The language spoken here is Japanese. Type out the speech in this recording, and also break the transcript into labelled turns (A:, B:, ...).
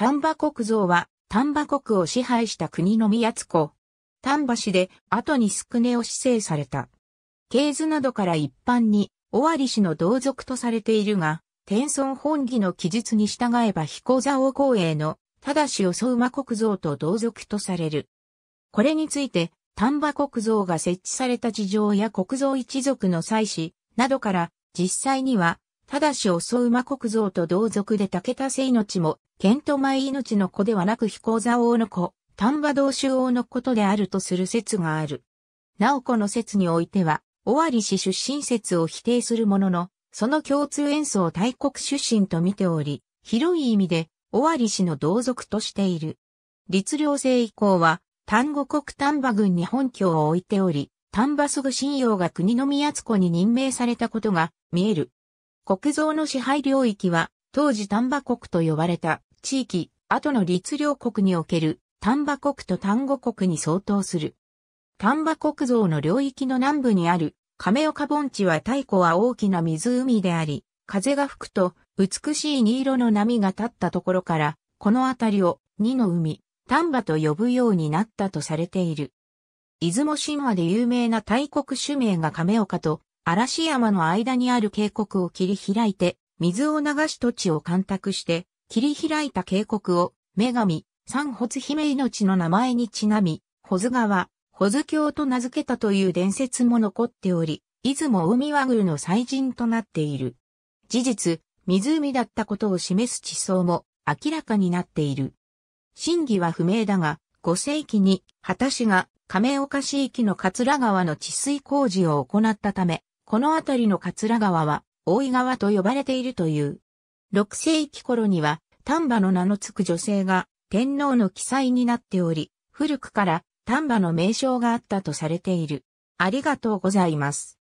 A: 丹波国像は、丹波国を支配した国の宮津湖。丹波市で、後に宿根を指制された。系図などから一般に、尾張氏の同族とされているが、天孫本義の記述に従えば彦座王公営の、ただしよそ馬国像と同族とされる。これについて、丹波国像が設置された事情や国像一族の祭祀などから、実際にはただしう馬国蔵と同族で武田聖命も、剣と前命の子ではなく飛行座王の子、丹波道州王のことであるとする説がある。なおこの説においては、尾張氏出身説を否定するものの、その共通演奏を大国出身と見ており、広い意味で、尾張氏の同族としている。律令制以降は、丹後国丹波郡に本拠を置いており、丹波すぐ信用が国の宮津子に任命されたことが見える。国蔵の支配領域は、当時丹波国と呼ばれた地域、後の律令国における丹波国と丹後国に相当する。丹波国蔵の領域の南部にある亀岡盆地は太古は大きな湖であり、風が吹くと美しい荷色の波が立ったところから、この辺りを二の海、丹波と呼ぶようになったとされている。出雲神話で有名な大国主名が亀岡と嵐山の間にある渓谷を切り開いて、水を流し土地を干拓して、切り開いた渓谷を、女神、三仏姫命の名前にちなみ、保津川、保津峡と名付けたという伝説も残っており、出雲海和宮の祭神となっている。事実、湖だったことを示す地層も明らかになっている。真偽は不明だが、5世紀に、畑氏が亀岡市域の桂川の治水工事を行ったため、この辺りの桂川は、大井川と呼ばれているという。6世紀頃には、丹波の名の付く女性が、天皇の記載になっており、古くから丹波の名称があったとされている。ありがとうございます。